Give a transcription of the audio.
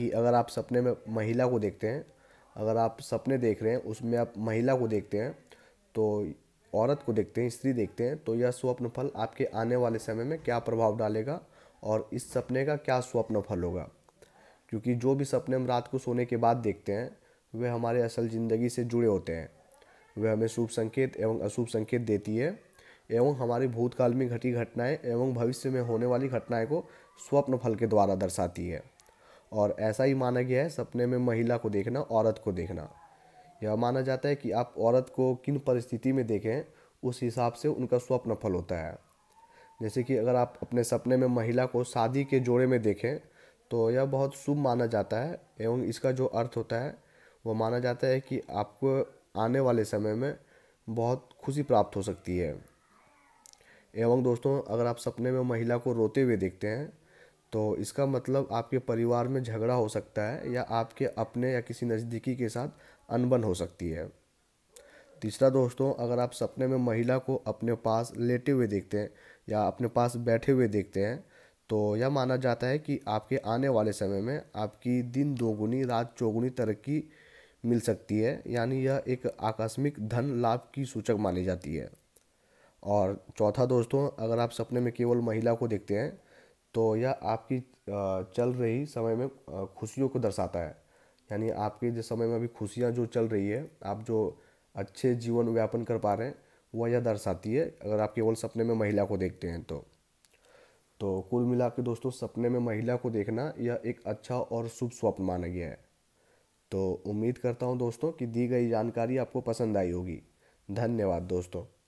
कि अगर आप सपने में महिला को देखते हैं अगर आप सपने देख रहे हैं उसमें आप महिला को देखते हैं तो औरत को देखते हैं स्त्री देखते हैं तो यह स्वप्न फल आपके आने वाले समय में क्या प्रभाव डालेगा और इस सपने का क्या स्वप्न फल होगा क्योंकि जो भी सपने हम रात को सोने के बाद देखते हैं वे हमारे असल ज़िंदगी से जुड़े होते हैं वे हमें शुभ संकेत एवं अशुभ संकेत देती है एवं हमारी भूतकाल में घटी घटनाएं एवं भविष्य में होने वाली घटनाएं को स्वप्न फल के द्वारा दर्शाती है और ऐसा ही माना गया है सपने में महिला को देखना औरत को देखना यह माना जाता है कि आप औरत को किन परिस्थिति में देखें उस हिसाब से उनका स्वप्न फल होता है जैसे कि अगर आप अपने सपने में महिला को शादी के जोड़े में देखें तो यह बहुत शुभ माना जाता है एवं इसका जो अर्थ होता है वह माना जाता है कि आपको आने वाले समय में बहुत खुशी प्राप्त हो सकती है एवं दोस्तों अगर आप सपने में महिला को रोते हुए देखते हैं तो इसका मतलब आपके परिवार में झगड़ा हो सकता है या आपके अपने या किसी नज़दीकी के साथ अनबन हो सकती है तीसरा दोस्तों अगर आप सपने में महिला को अपने पास लेटे हुए देखते हैं या अपने पास बैठे हुए देखते हैं तो यह माना जाता है कि आपके आने वाले समय में आपकी दिन दोगुनी रात चौगुनी तरक्की मिल सकती है यानी यह एक आकस्मिक धन लाभ की सूचक मानी जाती है और चौथा दोस्तों अगर आप सपने में केवल महिला को देखते हैं तो यह आपकी चल रही समय में खुशियों को दर्शाता है यानी आपके जिस समय में अभी खुशियाँ जो चल रही है आप जो अच्छे जीवन व्यापन कर पा रहे हैं वह यह दर्शाती है अगर आप केवल सपने में महिला को देखते हैं तो तो कुल मिला के दोस्तों सपने में महिला को देखना यह एक अच्छा और शुभ स्वप्न माना गया है तो उम्मीद करता हूँ दोस्तों कि दी गई जानकारी आपको पसंद आई होगी धन्यवाद दोस्तों